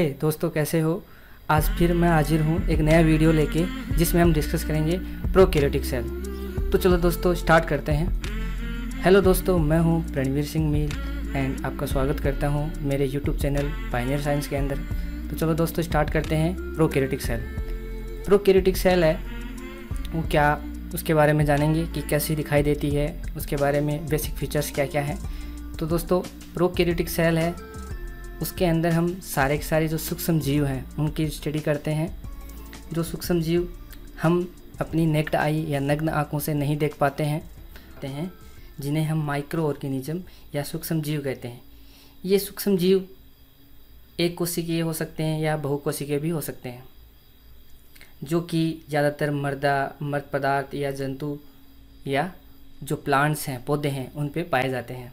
हे दोस्तों कैसे हो आज फिर मैं हाजिर हूँ एक नया वीडियो लेके जिसमें हम डिस्कस करेंगे प्रो सेल तो चलो दोस्तों स्टार्ट करते हैं हेलो दोस्तों मैं हूँ प्रणवीर सिंह मील एंड आपका स्वागत करता हूँ मेरे यूट्यूब चैनल पाइनियर साइंस के अंदर तो चलो दोस्तों स्टार्ट करते हैं prokaryotic cell prokaryotic cell है वो क्या उसके बारे में जानेंगे कि कैसी दिखाई देती है उसके बारे में बेसिक फीचर्स क्या क्या हैं तो दोस्तों प्रो कैरेटिक सेल है उसके अंदर हम सारे के सारे जो सूक्ष्म जीव हैं उनकी स्टडी करते हैं जो सूक्ष्म जीव हम अपनी नेक्ड आई या नग्न आँखों से नहीं देख पाते हैं हैं जिन्हें हम माइक्रो ऑर्गेनिज्म या सूक्ष्म जीव कहते हैं ये सूक्ष्म जीव एक कोशिकीय हो सकते हैं या बहुकोशिकीय भी हो सकते हैं जो कि ज़्यादातर मर्दा मर्द पदार्थ या जंतु या जो प्लांट्स हैं पौधे हैं उन पर पाए जाते हैं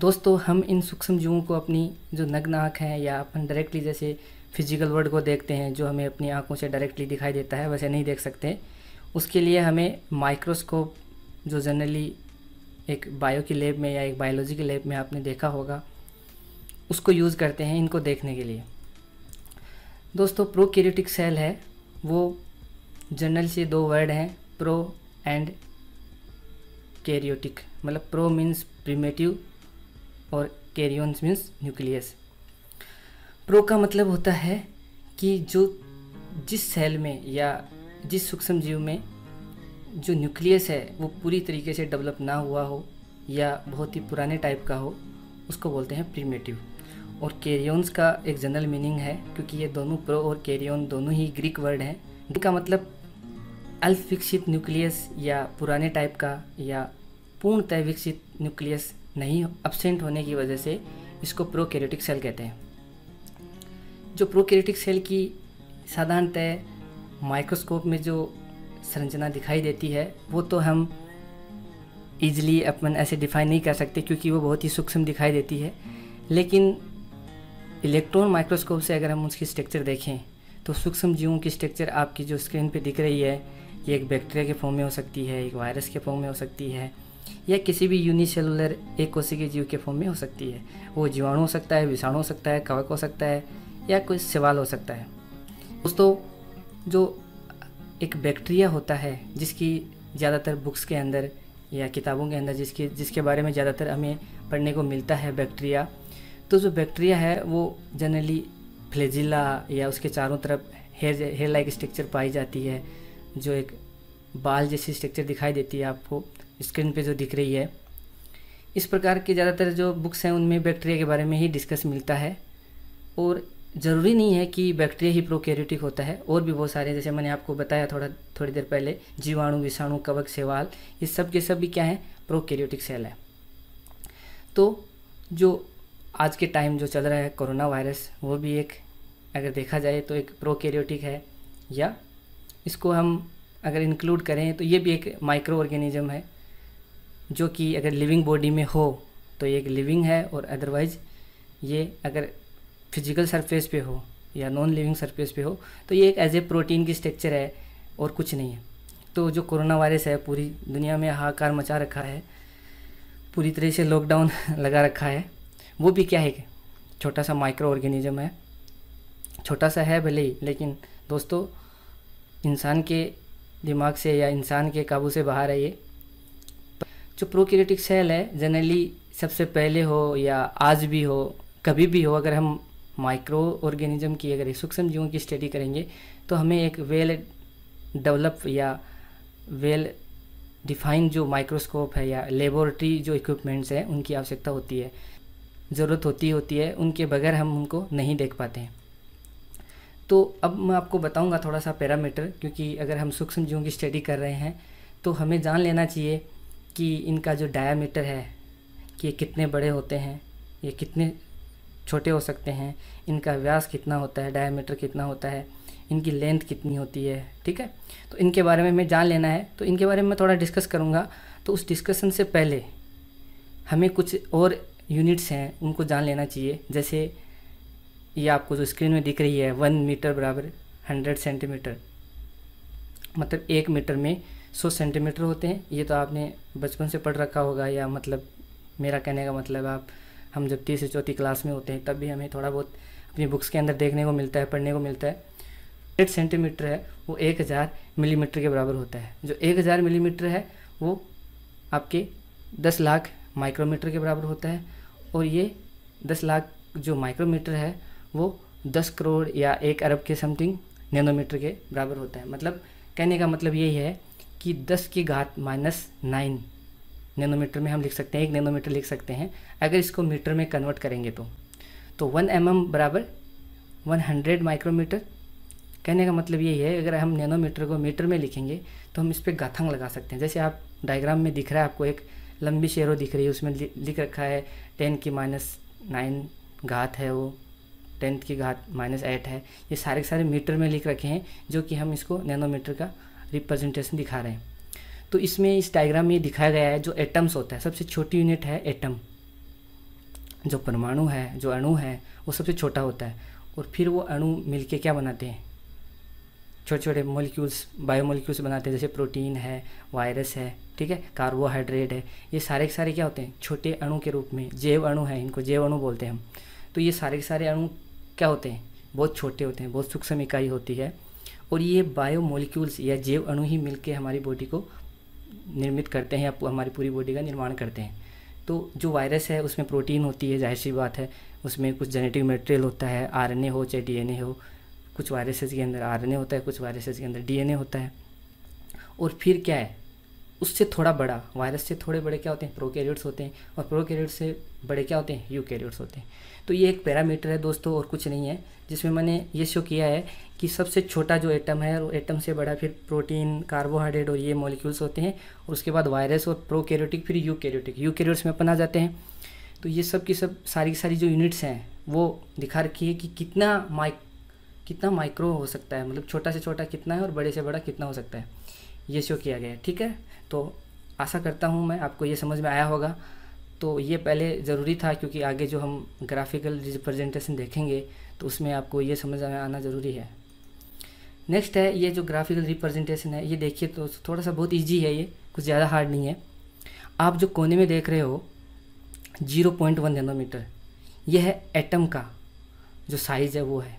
दोस्तों हम इन सूक्ष्म जीवों को अपनी जो नग्न आँख है या अपन डायरेक्टली जैसे फिजिकल वर्ल्ड को देखते हैं जो हमें अपनी आँखों से डायरेक्टली दिखाई देता है वैसे नहीं देख सकते उसके लिए हमें माइक्रोस्कोप जो जनरली एक बायो की लैब में या एक बायोलॉजी की लैब में आपने देखा होगा उसको यूज़ करते हैं इनको देखने के लिए दोस्तों प्रोकैरियोटिक सेल है वो जनरल से दो वर्ड हैं प्रो एंड कैरियोटिक मतलब प्रो मीन्स प्रीमेटिव और कैरियंस मीन्स न्यूक्लियस प्रो का मतलब होता है कि जो जिस सेल में या जिस सूक्ष्म जीव में जो न्यूक्लियस है वो पूरी तरीके से डेवलप ना हुआ हो या बहुत ही पुराने टाइप का हो उसको बोलते हैं प्रीमेटिव और कैरियंस का एक जनरल मीनिंग है क्योंकि ये दोनों प्रो और कैरियन दोनों ही ग्रीक वर्ड हैं इनका मतलब अल्प विकसित न्यूक्लियस या पुराने टाइप का या पूर्णतः विकसित न्यूक्लियस नहीं अपसेंट होने की वजह से इसको प्रोकैरियोटिक सेल कहते हैं जो प्रोकैरियोटिक सेल की साधारणतः माइक्रोस्कोप में जो संरचना दिखाई देती है वो तो हम ईजिली अपन ऐसे डिफाइन नहीं कर सकते क्योंकि वो बहुत ही सूक्ष्म दिखाई देती है लेकिन इलेक्ट्रॉन माइक्रोस्कोप से अगर हम उसकी स्ट्रक्चर देखें तो सूक्ष्म जीवों की स्ट्रक्चर आपकी जो स्क्रीन पे दिख रही है ये एक बैक्टीरिया के फॉर्म में हो सकती है एक वायरस के फॉर्म में हो सकती है या किसी भी यूनिसेलुलर एक कोशिकीय जीव के फॉर्म में हो सकती है वो जीवाणु हो सकता है विषाणु हो सकता है कवक हो सकता है या कोई सवाल हो सकता है दोस्तों जो एक बैक्टीरिया होता है जिसकी ज़्यादातर बुक्स के अंदर या किताबों के अंदर जिसके जिसके बारे में ज़्यादातर हमें पढ़ने को मिलता है बैक्टीरिया तो जो बैक्टीरिया है वो जनरली फ्लेजिला या उसके चारों तरफ हेयर हेयर लाइक स्ट्रक्चर पाई जाती है जो एक बाल जैसी स्ट्रक्चर दिखाई देती है आपको स्क्रीन पे जो दिख रही है इस प्रकार के ज़्यादातर जो बुक्स हैं उनमें बैक्टीरिया के बारे में ही डिस्कस मिलता है और ज़रूरी नहीं है कि बैक्टीरिया ही प्रोकैरियोटिक होता है और भी बहुत सारे जैसे मैंने आपको बताया थोड़ा थोड़ी देर पहले जीवाणु विषाणु कवक सेवाल ये सब के सब भी क्या हैं प्रोकैरियोटिक सेल है तो जो आज के टाइम जो चल रहा है कोरोना वायरस वो भी एक अगर देखा जाए तो एक प्रोकैरियोटिक है या इसको हम अगर इंक्लूड करें तो ये भी एक माइक्रो ऑर्गेनिज्म है जो कि अगर लिविंग बॉडी में हो तो ये एक लिविंग है और अदरवाइज़ ये अगर फिजिकल सरफेस पे हो या नॉन लिविंग सरफेस पे हो तो ये एक एज ए प्रोटीन की स्ट्रक्चर है और कुछ नहीं है तो जो कोरोना वायरस है पूरी दुनिया में हाहाकार मचा रखा है पूरी तरह से लॉकडाउन लगा रखा है वो भी क्या है कि छोटा सा माइक्रो ऑर्गेनिज्म है छोटा सा है भले ही लेकिन दोस्तों इंसान के दिमाग से या इंसान के काबू से बाहर है ये जो प्रोकैरियोटिक सेल है जनरली सबसे पहले हो या आज भी हो कभी भी हो अगर हम माइक्रो ऑर्गेनिज्म की अगर सूक्ष्म जीवों की स्टडी करेंगे तो हमें एक वेल डेवलप या वेल डिफाइंड जो माइक्रोस्कोप है या लेबोरेटरी जो इक्विपमेंट्स हैं उनकी आवश्यकता होती है ज़रूरत होती होती है उनके बगैर हम उनको नहीं देख पाते हैं तो अब मैं आपको बताऊंगा थोड़ा सा पैरामीटर क्योंकि अगर हम सूक्ष्म जीवों की स्टडी कर रहे हैं तो हमें जान लेना चाहिए कि इनका जो डायामीटर है कि ये कितने बड़े होते हैं ये कितने छोटे हो सकते हैं इनका व्यास कितना होता है डायामीटर कितना होता है इनकी लेंथ कितनी होती है ठीक है तो इनके बारे में हमें जान लेना है तो इनके बारे में मैं थोड़ा डिस्कस करूँगा तो उस डिस्कशन से पहले हमें कुछ और यूनिट्स हैं उनको जान लेना चाहिए जैसे ये आपको जो स्क्रीन में दिख रही है वन मीटर बराबर हंड्रेड सेंटीमीटर मतलब एक मीटर में सौ सेंटीमीटर होते हैं ये तो आपने बचपन से पढ़ रखा होगा या मतलब मेरा कहने का मतलब आप हम जब तीसरी चौथी क्लास में होते हैं तब भी हमें थोड़ा बहुत अपनी बुक्स के अंदर देखने को मिलता है पढ़ने को मिलता है एट सेंटीमीटर है वो एक हज़ार मिलीमीटर के बराबर होता है जो एक हज़ार मिलीमीटर है वो आपके दस लाख माइक्रोमीटर के बराबर होता है और ये दस लाख जो माइक्रोमीटर है वो दस करोड़ या एक अरब के समथिंग नैनोमीटर के बराबर होता है मतलब कहने का मतलब यही है कि 10 की घात माइनस नाइन नैनोमीटर में हम लिख सकते हैं एक नैनोमीटर लिख सकते हैं अगर इसको मीटर में कन्वर्ट करेंगे तो तो वन एम mm बराबर वन हंड्रेड माइक्रोमीटर कहने का मतलब यही है अगर हम नैनोमीटर को मीटर में लिखेंगे तो हम इस पर गाथंग लगा सकते हैं जैसे आप डायग्राम में दिख रहा है आपको एक लंबी शेरो दिख रही है उसमें लिख रखा है टेन की माइनस नाइन घात है वो टेंथ की घात माइनस एट है ये सारे के सारे मीटर में लिख रखे हैं जो कि हम इसको नैनोमीटर का रिप्रेजेंटेशन दिखा रहे हैं तो इसमें इस डायग्राम में दिखाया गया है जो एटम्स होता है सबसे छोटी यूनिट है एटम जो परमाणु है जो अणु है वो सबसे छोटा होता है और फिर वो अणु मिल क्या बनाते हैं छोटे छोटे मोलिक्यूल्स बायोमोलिक्यूल्स बनाते हैं जैसे प्रोटीन है वायरस है ठीक है कार्बोहाइड्रेट है ये सारे के सारे क्या होते हैं छोटे अणु के रूप में जैव अणु है इनको जैव अणु बोलते हैं हम तो ये सारे के सारे अणु क्या होते हैं बहुत छोटे होते हैं बहुत सूक्ष्म इकाई होती है और ये बायोमोलिक्यूल्स या जैव अणु ही मिलकर हमारी बॉडी को निर्मित करते हैं या हमारी पूरी बॉडी का निर्माण करते हैं तो जो वायरस है उसमें प्रोटीन होती है जाहिर सी बात है उसमें कुछ जेनेटिक मटेरियल होता है आर हो चाहे डी हो कुछ वायरसेस के अंदर आर होता है कुछ वायरसेस के अंदर डी होता है और फिर क्या है उससे थोड़ा बड़ा वायरस से थोड़े बड़े क्या होते हैं प्रोकैरियोट्स होते हैं और प्रोकैरियोट्स से बड़े क्या होते हैं यूकैरियोट्स होते हैं तो ये एक पैरामीटर है दोस्तों और कुछ नहीं है जिसमें मैंने ये शो किया है कि सबसे छोटा जो एटम है वो एटम से बड़ा फिर प्रोटीन कार्बोहाइड्रेट और ये मॉलिक्यूल्स होते हैं और उसके बाद वायरस और प्रो फिर यू कैरोटिक यू कैरोट्स में अपन आ जाते हैं तो ये सब की सब सारी की सारी जो यूनिट्स हैं वो दिखा रखी है कि कितना माइक कितना माइक्रो हो सकता है मतलब छोटा से छोटा कितना है और बड़े से बड़ा कितना हो सकता है ये शो किया गया है ठीक है तो आशा करता हूँ मैं आपको ये समझ में आया होगा तो ये पहले ज़रूरी था क्योंकि आगे जो हम ग्राफिकल रिप्रेजेंटेशन देखेंगे तो उसमें आपको ये समझ में आना ज़रूरी है नेक्स्ट है ये जो ग्राफिकल रिप्रेजेंटेशन है ये देखिए तो थोड़ा सा बहुत ईजी है ये कुछ ज़्यादा हार्ड नहीं है आप जो कोने में देख रहे हो जीरो पॉइंट वन नैनोमीटर यह है एटम का जो साइज़ है वो है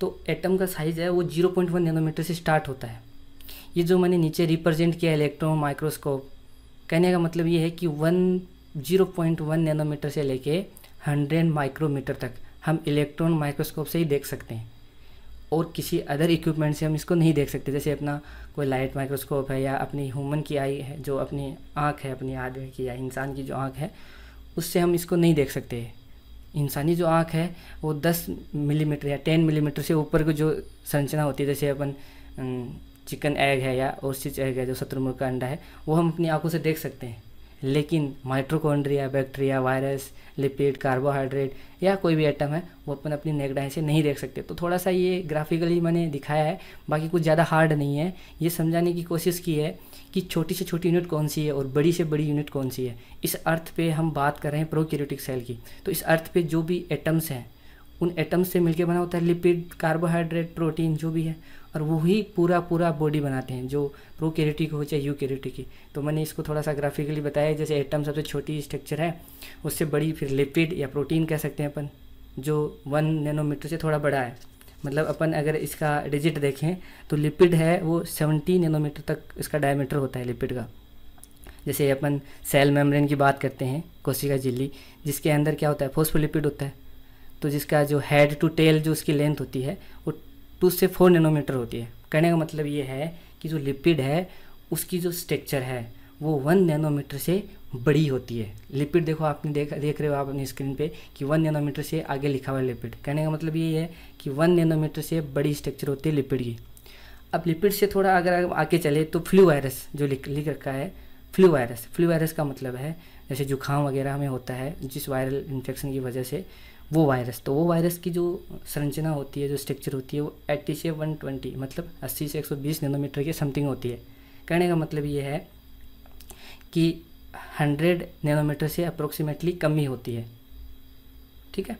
तो एटम का साइज़ है वो जीरो पॉइंट वन नैनोमीटर से स्टार्ट होता है ये जो मैंने नीचे रिप्रेजेंट किया है इलेक्ट्रॉन माइक्रोस्कोप कहने का मतलब ये है कि वन 0.1 नैनोमीटर से लेके 100 माइक्रोमीटर तक हम इलेक्ट्रॉन माइक्रोस्कोप से ही देख सकते हैं और किसी अदर इक्विपमेंट से हम इसको नहीं देख सकते जैसे अपना कोई लाइट माइक्रोस्कोप है या अपनी ह्यूमन की आई है जो अपनी आँख है अपनी आदमी की या इंसान की जो आँख है उससे हम इसको नहीं देख सकते इंसानी जो आँख है वो 10 मिलीमीटर mm या 10 मिलीमीटर mm से ऊपर की जो संरचना होती है जैसे अपन चिकन एग है या चीज एग है जो शत्रुमुर्ग का अंडा है वो हम अपनी आँखों से देख सकते हैं लेकिन mitochondria bacteria virus lipid carbohydrate या कोई भी आइटम है वो अपन अपनी नेगडाई से नहीं देख सकते तो थोड़ा सा ये ग्राफिकली मैंने दिखाया है बाकी कुछ ज़्यादा हार्ड नहीं है ये समझाने की कोशिश की है कि छोटी से छोटी यूनिट कौन सी है और बड़ी से बड़ी यूनिट कौन सी है इस अर्थ पर हम बात कर रहे हैं प्रोक्यूरेटिक सेल की तो इस अर्थ पर जो भी एटम्स हैं उन एटम्स से मिलकर बना होता है लिपिड कार्बोहाइड्रेट प्रोटीन जो भी है और वही पूरा पूरा बॉडी बनाते हैं जो प्रो कैरेटी की हो चाहे यू कैरेटी की तो मैंने इसको थोड़ा सा ग्राफिकली बताया जैसे एटम सबसे छोटी स्ट्रक्चर है उससे बड़ी फिर लिपिड या प्रोटीन कह सकते हैं अपन जो वन नैनोमीटर से थोड़ा बड़ा है मतलब अपन अगर इसका डिजिट देखें तो लिपिड है वो सेवेंटी नैनोमीटर तक इसका डायमीटर होता है लिपिड का जैसे अपन सेल मेम्ब्रेन की बात करते हैं कोशिका झिल्ली जिसके अंदर क्या होता है फोस्फोलिपिड होता है तो जिसका जो हेड टू टेल जो उसकी लेंथ होती है वो टू से फोर नैनोमीटर होती है कहने का मतलब ये है कि जो लिपिड है उसकी जो स्ट्रक्चर है वो वन नैनोमीटर से बड़ी होती है लिपिड देखो आपने देख देख रहे हो आप अपनी स्क्रीन पे कि वन नैनोमीटर से आगे लिखा हुआ है लिपिड कहने का मतलब ये है कि वन नैनोमीटर से बड़ी स्ट्रक्चर होती है लिपिड की अब लिपिड से थोड़ा अगर आगे चले तो फ्लू वायरस जो लिख लिख रखा है फ्लू वायरस फ्लू वायरस का मतलब है जैसे जुकाम वगैरह हमें होता है जिस वायरल इन्फेक्शन की वजह से वो वायरस तो वो वायरस की जो संरचना होती है जो स्ट्रक्चर होती है वो एट्टी से वन ट्वेंटी मतलब अस्सी से एक सौ बीस नैनोमीटर की समथिंग होती है कहने का मतलब ये है कि हंड्रेड नैनोमीटर से अप्रोक्सीमेटली कम ही होती है ठीक है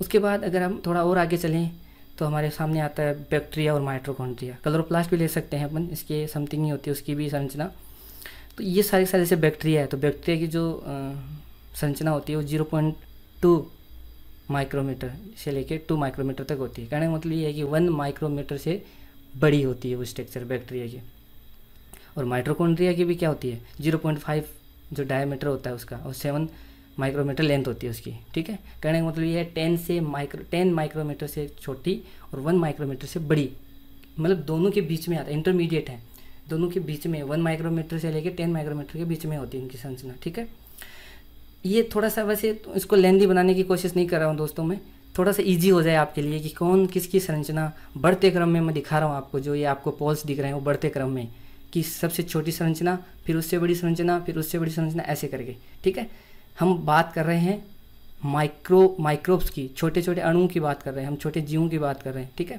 उसके बाद अगर हम थोड़ा और आगे चलें तो हमारे सामने आता है बैक्टीरिया और माइट्रोकॉन्ड्रिया कलरोप्लास्ट भी ले सकते हैं अपन इसके समथिंग ही होती है उसकी भी संरचना तो ये सारे सारे जैसे बैक्टीरिया है तो बैक्टीरिया की जो संरचना होती है वो जीरो पॉइंट टू माइक्रोमीटर से लेके टू माइक्रोमीटर तक होती है कहने का मतलब ये है कि वन माइक्रोमीटर से बड़ी होती है वो स्ट्रक्चर बैक्टीरिया की और माइट्रोकॉन्ड्रिया की भी क्या होती है जीरो पॉइंट फाइव जो डायमीटर होता है उसका और सेवन माइक्रोमीटर लेंथ होती है उसकी ठीक है कहने का मतलब ये है टेन से माइक्रो टेन माइक्रोमीटर से छोटी और वन माइक्रोमीटर से बड़ी मतलब दोनों के बीच में आता है इंटरमीडिएट है दोनों के बीच में वन माइक्रोमीटर से लेकर टेन माइक्रोमीटर के बीच में होती है इनकी संरचना ठीक है ये थोड़ा सा वैसे तो इसको लेंदी बनाने की कोशिश नहीं कर रहा हूँ दोस्तों मैं थोड़ा सा इजी हो जाए आपके लिए कि कौन किसकी संरचना बढ़ते क्रम में मैं दिखा रहा हूँ आपको जो ये आपको पोल्स दिख रहे हैं वो बढ़ते क्रम में कि सबसे छोटी संरचना फिर उससे बड़ी संरचना फिर उससे बड़ी संरचना ऐसे करके ठीक है हम बात कर रहे हैं माइक्रो माइक्रोब्स की छोटे छोटे अणुओं की बात कर रहे हैं हम छोटे जीवों की बात कर रहे हैं ठीक है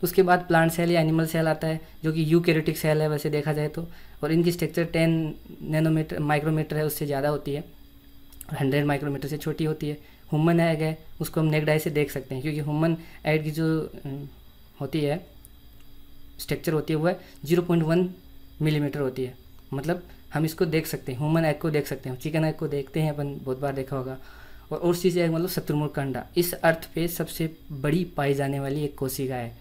तो उसके बाद प्लांट सेल या एनिमल सेल आता है जो कि यू सेल है वैसे देखा जाए तो और इनकी स्ट्रक्चर टेन नैनोमीटर माइक्रोमीटर है उससे ज़्यादा होती है हंड्रेड माइक्रोमीटर से छोटी होती है हुमन एग है उसको हम नेकडाई डाई से देख सकते हैं क्योंकि हुमन एग की जो होती है स्ट्रक्चर होती है वह जीरो पॉइंट वन मिलीमीटर होती है मतलब हम इसको देख सकते हैं ह्यूमन एग को देख सकते हैं चिकन एग को देखते हैं अपन बहुत बार देखा होगा और और चीज़ एग मतलब शत्रुमुर्ग का अंडा इस अर्थ पे सबसे बड़ी पाई जाने वाली एक कोशिका है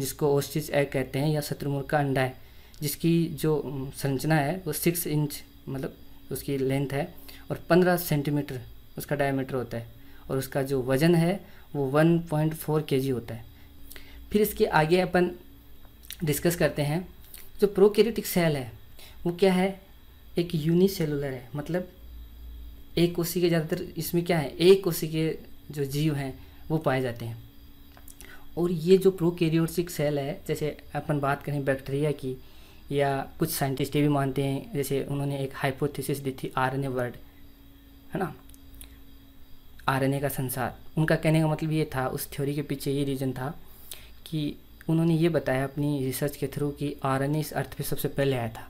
जिसको चीज़ एग कहते हैं या शत्रुमुर्ग का अंडा है जिसकी जो संरचना है वो सिक्स इंच मतलब उसकी लेंथ है और पंद्रह सेंटीमीटर उसका डायमीटर होता है और उसका जो वज़न है वो वन पॉइंट फोर के जी होता है फिर इसके आगे अपन डिस्कस करते हैं जो प्रोकैरियोटिक सेल है वो क्या है एक यूनिसेलुलर है मतलब एक के ज़्यादातर इसमें क्या है एक के जो जीव हैं वो पाए जाते हैं और ये जो प्रोकैरियोटिक सेल है जैसे अपन बात करें बैक्टीरिया की या कुछ साइंटिस्ट ये भी मानते हैं जैसे उन्होंने एक हाइपोथेसिस दी थी आर वर्ड है ना आर का संसार उनका कहने का मतलब ये था उस थ्योरी के पीछे ये रीज़न था कि उन्होंने ये बताया अपनी रिसर्च के थ्रू कि आर इस अर्थ पे सबसे पहले आया था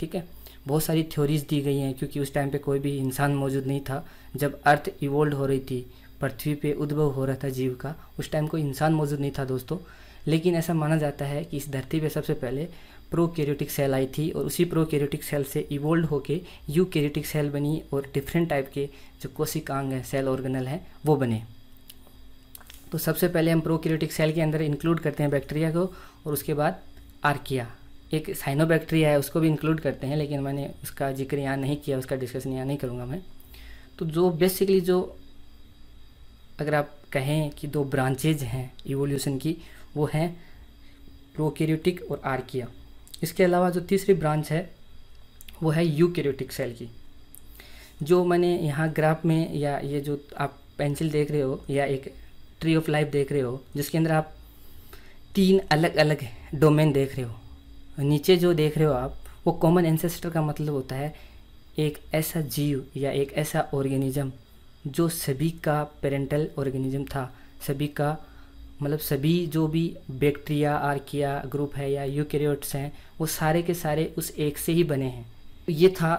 ठीक है बहुत सारी थ्योरीज दी गई हैं क्योंकि उस टाइम पे कोई भी इंसान मौजूद नहीं था जब अर्थ इवोल्ड हो रही थी पृथ्वी पे उद्भव हो रहा था जीव का उस टाइम कोई इंसान मौजूद नहीं था दोस्तों लेकिन ऐसा माना जाता है कि इस धरती पे सबसे पहले प्रोकैरियोटिक सेल आई थी और उसी प्रोकैरियोटिक सेल से इवोल्ड होके यूकैरियोटिक सेल बनी और डिफरेंट टाइप के जो कोशिकांग हैं सेल ऑर्गेनल हैं वो बने तो सबसे पहले हम प्रोकैरियोटिक सेल के अंदर इंक्लूड करते हैं बैक्टीरिया को और उसके बाद आर्किया एक साइनोबैक्टीरिया है उसको भी इंक्लूड करते हैं लेकिन मैंने उसका जिक्र यहाँ नहीं किया उसका डिस्कशन यहाँ नहीं करूँगा मैं तो जो बेसिकली जो अगर आप कहें कि दो ब्रांचेज हैं इवोल्यूशन की वो हैं प्रोकैरियोटिक और आर्किया इसके अलावा जो तीसरी ब्रांच है वो है यूकेरियोटिक सेल की जो मैंने यहाँ ग्राफ में या ये जो आप पेंसिल देख रहे हो या एक ट्री ऑफ लाइफ देख रहे हो जिसके अंदर आप तीन अलग अलग डोमेन देख रहे हो नीचे जो देख रहे हो आप वो कॉमन एंसेस्टर का मतलब होता है एक ऐसा जीव या एक ऐसा ऑर्गेनिज्म जो सभी का पेरेंटल ऑर्गेनिज्म था सभी का मतलब सभी जो भी बैक्टीरिया आर्किया ग्रुप है या यूकैरियोट्स हैं वो सारे के सारे उस एक से ही बने हैं तो ये था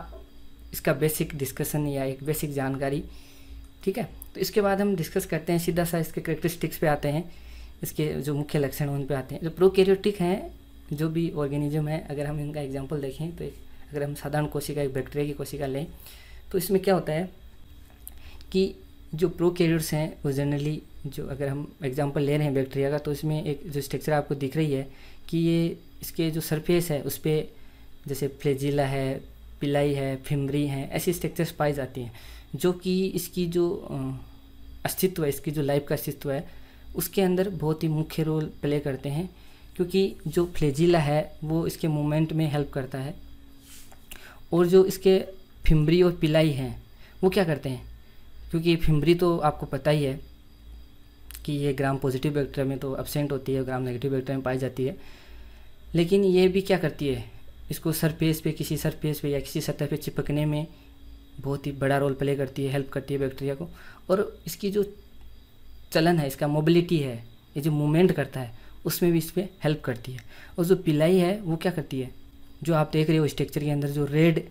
इसका बेसिक डिस्कशन या एक बेसिक जानकारी ठीक है तो इसके बाद हम डिस्कस करते हैं सीधा सा इसके करेक्टरिस्टिक्स पे आते हैं इसके जो मुख्य लक्षण उन पर आते हैं जो प्रोकैरियोटिक हैं जो भी ऑर्गेनिज्म है अगर हम इनका एग्जाम्पल देखें तो अगर हम साधारण कोशिका एक बैक्टीरिया की कोशिका लें तो इसमें क्या होता है कि जो प्रो कैरियर्स हैं वो जनरली जो अगर हम एग्जांपल ले रहे हैं बैक्टीरिया का तो इसमें एक जो स्ट्रक्चर आपको दिख रही है कि ये इसके जो सरफेस है उस पर जैसे फ्लेजिला है पिलाई है फिमरी है ऐसी स्ट्रक्चर्स पाई जाती हैं जो कि इसकी जो अस्तित्व है इसकी जो लाइफ का अस्तित्व है उसके अंदर बहुत ही मुख्य रोल प्ले करते हैं क्योंकि जो फ्लेजिला है वो इसके मूवमेंट में हेल्प करता है और जो इसके फिमरी और पिलाई हैं वो क्या करते हैं क्योंकि ये फिम्बरी तो आपको पता ही है कि ये ग्राम पॉजिटिव बैक्टीरिया में तो एबसेंट होती है ग्राम नेगेटिव बैक्टीरिया में पाई जाती है लेकिन ये भी क्या करती है इसको सरफेस पे किसी सरफेस पे या किसी सतह पे चिपकने में बहुत ही बड़ा रोल प्ले करती है हेल्प करती है बैक्टीरिया को और इसकी जो चलन है इसका मोबिलिटी है ये जो मूवमेंट करता है उसमें भी इस पर हेल्प करती है और जो पिलाई है वो क्या करती है जो आप देख रहे हो स्ट्रक्चर के अंदर जो रेड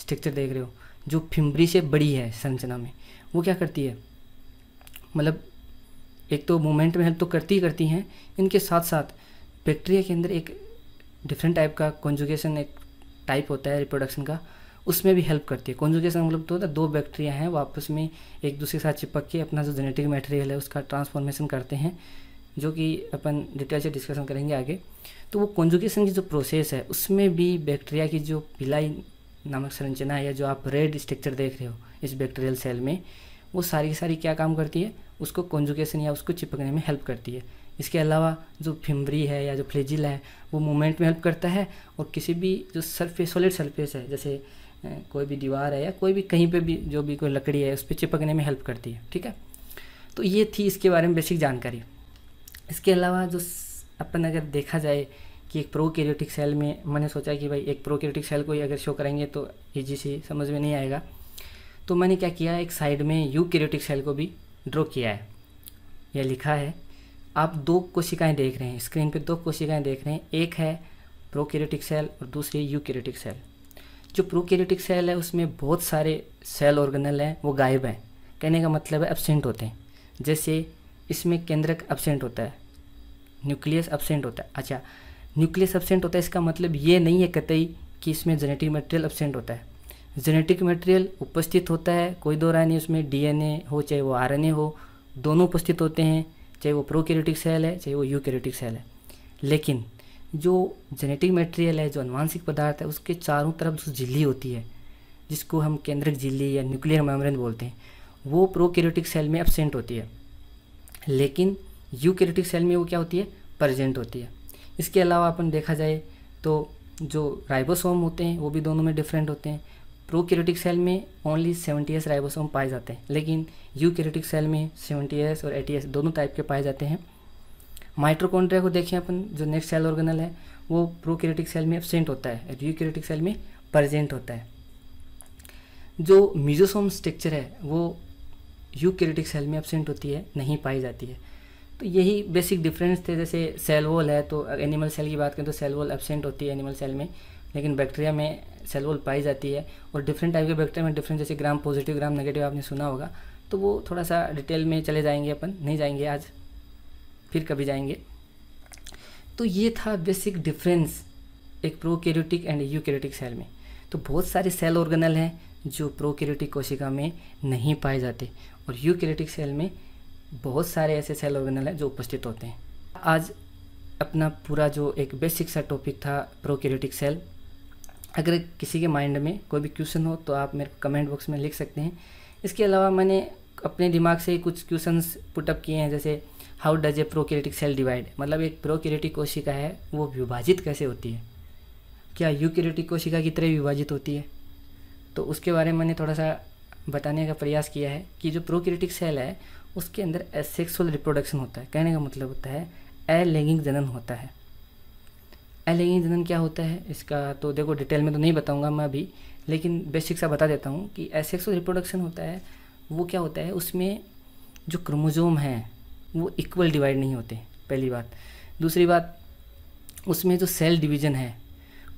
स्ट्रक्चर देख रहे हो जो फिम्बरी से बड़ी है संरचना में वो क्या करती है मतलब एक तो मोमेंट में हेल्प तो करती ही करती हैं इनके साथ साथ बैक्टीरिया के अंदर एक डिफरेंट टाइप का कॉन्जुगेशन एक टाइप होता है रिप्रोडक्शन का उसमें भी हेल्प करती है कॉन्जुगेशन मतलब तो होता है दो बैक्टीरिया हैं वो आपस में एक दूसरे के साथ चिपक के अपना जो जेनेटिक मटेरियल है उसका ट्रांसफॉर्मेशन करते हैं जो कि अपन डिटेल से डिस्कशन करेंगे आगे तो वो कॉन्जुगेशन की जो प्रोसेस है उसमें भी बैक्टीरिया की जो पिलाई नामक संरचना है या जो आप रेड स्ट्रक्चर देख रहे हो इस बैक्टीरियल सेल में वो सारी की सारी क्या काम करती है उसको कॉन्जुकेशन या उसको चिपकने में हेल्प करती है इसके अलावा जो फिम्बरी है या जो फ्लेजिल है वो मूवमेंट में हेल्प करता है और किसी भी जो सरफेस सॉलिड सरफेस है जैसे कोई भी दीवार है या कोई भी कहीं पे भी जो भी कोई लकड़ी है उस पर चिपकने में हेल्प करती है ठीक है तो ये थी इसके बारे में बेसिक जानकारी इसके अलावा जो अपन अगर देखा जाए कि एक प्रो सेल में मैंने सोचा कि भाई एक प्रो सेल को ही अगर शो करेंगे तो ईजी से समझ में नहीं आएगा तो मैंने क्या किया एक साइड में यू क्रियोटिक सेल को भी ड्रॉ किया है यह लिखा है आप दो कोशिकाएं देख रहे हैं स्क्रीन पे दो कोशिकाएं देख रहे हैं एक है प्रोकैरियोटिक सेल और दूसरी यूकैरियोटिक सेल जो प्रोकैरियोटिक सेल है उसमें बहुत सारे सेल ऑर्गेनल हैं वो गायब हैं कहने का मतलब है एबसेंट होते हैं जैसे इसमें केंद्रक एबसेंट होता है न्यूक्लियस एबसेंट होता है अच्छा न्यूक्लियस एबसेंट होता है इसका मतलब ये नहीं है कतई कि इसमें जेनेटिक मटेरियल एबसेंट होता है जेनेटिक मटेरियल उपस्थित होता है कोई दो राय नहीं उसमें डीएनए हो चाहे वो आरएनए हो दोनों उपस्थित होते हैं चाहे वो प्रोकैरियोटिक सेल है चाहे वो यूकैरियोटिक सेल है लेकिन जो जेनेटिक मटेरियल है जो अनुवांशिक पदार्थ है उसके चारों तरफ जो झिल्ली होती है जिसको हम केंद्रक झिल्ली या न्यूक्लियर मेम्ब्रेन बोलते हैं वो प्रोकैरियोटिक सेल में एबसेंट होती है लेकिन यूकैरियोटिक सेल में वो क्या होती है प्रजेंट होती है इसके अलावा अपन देखा जाए तो जो राइबोसोम होते हैं वो भी दोनों में डिफरेंट होते हैं प्रोकैरियोटिक सेल में ओनली सेवेंटी एस राइबोसोम पाए जाते हैं लेकिन यूकैरियोटिक सेल में सेवेंटी एस और एटी एस दोनों टाइप के पाए जाते हैं माइट्रोकॉन्ड्रिया को देखें अपन जो नेक्स्ट सेल ऑर्गेनल है वो प्रोकैरियोटिक सेल में एबसेंट होता है यूकैरियोटिक सेल में प्रेजेंट होता है जो मिजोसोम स्ट्रक्चर है वो यूकैरियोटिक सेल में एबसेंट होती है नहीं पाई जाती है तो यही बेसिक डिफरेंस थे जैसे सेल वॉल है तो एनिमल सेल की बात करें तो सेल वॉल एबसेंट होती है एनिमल सेल में लेकिन बैक्टीरिया में सेल वॉल पाई जाती है और डिफरेंट टाइप के बैक्टीरिया में डिफरेंट जैसे ग्राम पॉजिटिव ग्राम नेगेटिव आपने सुना होगा तो वो थोड़ा सा डिटेल में चले जाएंगे अपन नहीं जाएंगे आज फिर कभी जाएंगे तो ये था बेसिक डिफरेंस एक प्रोकैरियोटिक एंड यूकैरियोटिक सेल में तो बहुत सारे सेल ऑर्गेनल हैं जो प्रोकैरियोटिक कोशिका में नहीं पाए जाते और यूकैरियोटिक सेल में बहुत सारे ऐसे सेल ऑर्गेनल हैं जो उपस्थित होते हैं आज अपना पूरा जो एक बेसिक सा टॉपिक था प्रोकैरियोटिक सेल अगर किसी के माइंड में कोई भी क्वेश्चन हो तो आप मेरे कमेंट बॉक्स में लिख सकते हैं इसके अलावा मैंने अपने दिमाग से कुछ क्वेश्चन पुटअप किए हैं जैसे how does a prokaryotic cell divide मतलब एक प्रोकेरेटिक कोशिका है वो विभाजित कैसे होती है क्या क्यूरेटिक कोशिका की तरह विभाजित होती है तो उसके बारे में मैंने थोड़ा सा बताने का प्रयास किया है कि जो प्रोकेरेटिक सेल है उसके अंदर एसेक्सुअल रिप्रोडक्शन होता है कहने का मतलब होता है अलैंगिक जनन होता है एलिंग जनन क्या होता है इसका तो देखो डिटेल में तो नहीं बताऊँगा मैं अभी लेकिन बेसिक सा बता देता हूँ कि एसेक्स रिप्रोडक्शन होता है वो क्या होता है उसमें जो क्रोमोजोम हैं वो इक्वल डिवाइड नहीं होते पहली बात दूसरी बात उसमें जो सेल डिवीज़न है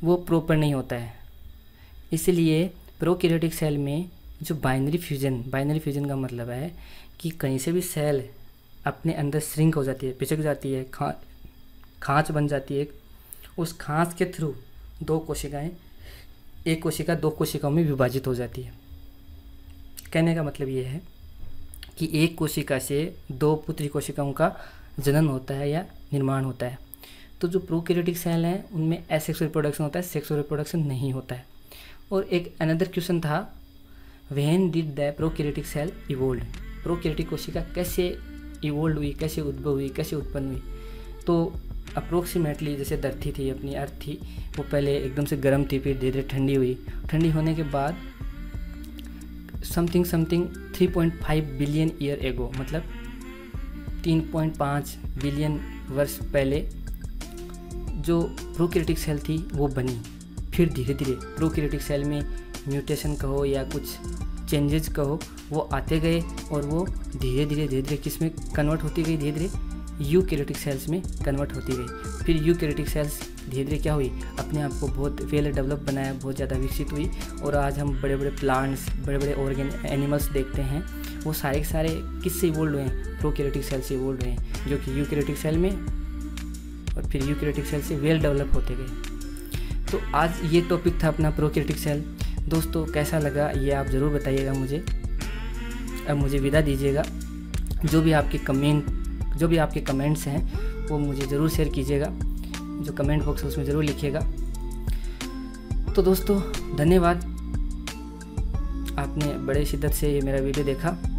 वो प्रॉपर नहीं होता है इसलिए प्रोकैरियोटिक सेल में जो बाइनरी फ्यूजन बाइनरी फ्यूजन का मतलब है कि कहीं से भी सेल अपने अंदर श्रिंक हो जाती है पिचक जाती है खा खाँच बन जाती है उस खांस के थ्रू दो कोशिकाएं एक कोशिका दो कोशिकाओं में विभाजित हो जाती है कहने का मतलब ये है कि एक कोशिका से दो पुत्री कोशिकाओं का जनन होता है या निर्माण होता है तो जो प्रोकैरियोटिक सेल हैं उनमें एसेक्सुअल रिप्रोडक्शन होता है सेक्सुअल रिप्रोडक्शन नहीं होता है और एक अनदर क्वेश्चन था when did the prokaryotic cell evolved prokaryotic कोशिका कैसे इवोल्ड हुई कैसे उद्भव हुई कैसे उत्पन्न हुई तो अप्रोक्सीमेटली जैसे धरती थी अपनी अर्थ थी वो पहले एकदम से गर्म थी फिर धीरे धीरे ठंडी हुई ठंडी होने के बाद something something 3.5 billion year ago मतलब 3.5 बिलियन वर्ष पहले जो प्रोक्रेटिक सेल थी वो बनी फिर धीरे धीरे प्रोक्रेटिक सेल में म्यूटेशन कहो या कुछ चेंजेस कहो वो आते गए और वो धीरे धीरे धीरे धीरे किस में कन्वर्ट होती गई धीरे धीरे यूकेरेटिक सेल्स में कन्वर्ट होती गई फिर यूकेरेटिक सेल्स धीरे धीरे क्या हुई अपने आप को बहुत वेल डेवलप बनाया बहुत ज़्यादा विकसित हुई और आज हम बड़े बड़े प्लांट्स बड़े बड़े ऑर्गेन एनिमल्स देखते हैं वो सारे के सारे किससे इवोल्ड हुए हैं प्रोकेरेटिक सेल से इवोल्ड हुए हैं जो कि यूकेरेटिक सेल में और फिर यूकेरेटिक सेल से वेल डेवलप होते गए तो आज ये टॉपिक था अपना प्रोकेरेटिक सेल दोस्तों कैसा लगा ये आप ज़रूर बताइएगा मुझे अब मुझे विदा दीजिएगा जो भी आपके कमेंट जो भी आपके कमेंट्स हैं वो मुझे ज़रूर शेयर कीजिएगा जो कमेंट बॉक्स है उसमें ज़रूर लिखिएगा तो दोस्तों धन्यवाद आपने बड़े शिद्दत से ये मेरा वीडियो देखा